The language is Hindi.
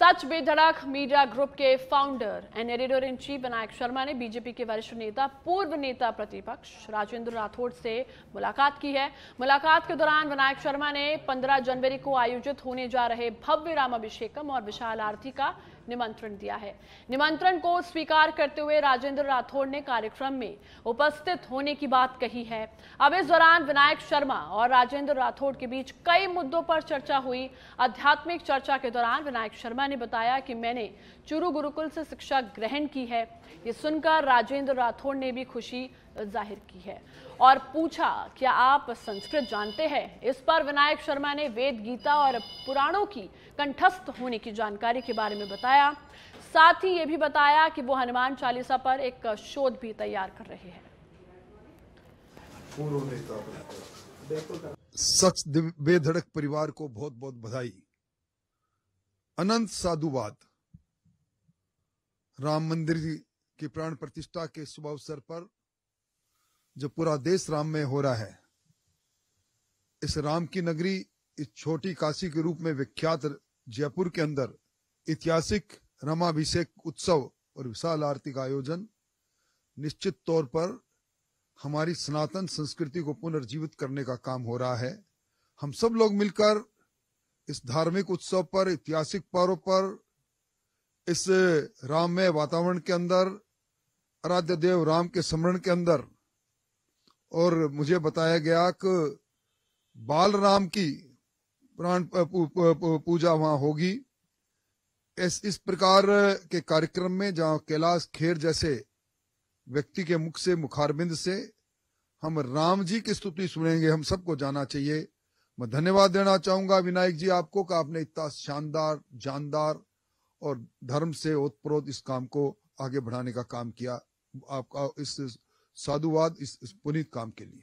सच बेधड़क मीडिया ग्रुप के founder and editor in chief Vinayak Sharma ने बीजेपी के वरिष्ठ नेता पूर्व नेता प्रतिपक्ष राजेंद्र राठौड़ से मुलाकात की है मुलाकात के दौरान विनायक शर्मा ने 15 जनवरी को आयोजित होने जा रहे भव्य राम अभिषेकम और विशाल आरती का निमंत्रण दिया है निमंत्रण को स्वीकार करते हुए राजेंद्र राठौड़ ने कार्यक्रम में उपस्थित होने की बात कही है अब इस दौरान विनायक शर्मा और राजेंद्र राठौड़ के बीच कई मुद्दों पर चर्चा हुई आध्यात्मिक चर्चा के दौरान विनायक शर्मा शर्मा ने बताया कि मैंने चुरु गुरुकुल से शिक्षा ग्रहण की है ये सुनकर राजेंद्र राठौड़ ने भी खुशी जाहिर की है और पूछा क्या आप संस्कृत जानते हैं इस पर विनायक शर्मा ने वेद गीता और पुराणों की कंठस्थ होने की जानकारी के बारे में बताया साथ ही ये भी बताया कि वो हनुमान चालीसा पर एक शोध भी तैयार कर रहे हैं सच वेधड़क परिवार को बहुत बहुत बधाई अनंत साधुवाद राम मंदिर की प्राण प्रतिष्ठा के शुभ अवसर पर जो पूरा देश राम में हो रहा है इस राम की नगरी इस छोटी काशी के रूप में विख्यात जयपुर के अंदर ऐतिहासिक रमाभिषेक उत्सव और विशाल आरती का आयोजन निश्चित तौर पर हमारी सनातन संस्कृति को पुनर्जीवित करने का काम हो रहा है हम सब लोग मिलकर इस धार्मिक उत्सव पर ऐतिहासिक पर्व पर इस राममय वातावरण के अंदर आराध्य देव राम के स्मरण के अंदर और मुझे बताया गया कि बाल राम की प्राण पूजा वहां होगी इस इस प्रकार के कार्यक्रम में जहां कैलाश खेर जैसे व्यक्ति के मुख से मुखारबिंद से हम राम जी की स्तुति सुनेंगे हम सबको जाना चाहिए मैं धन्यवाद देना चाहूंगा विनायक जी आपको का आपने इतना शानदार जानदार और धर्म से ओतप्रोत इस काम को आगे बढ़ाने का काम किया आपका इस साधुवाद इस, इस पुनीत काम के लिए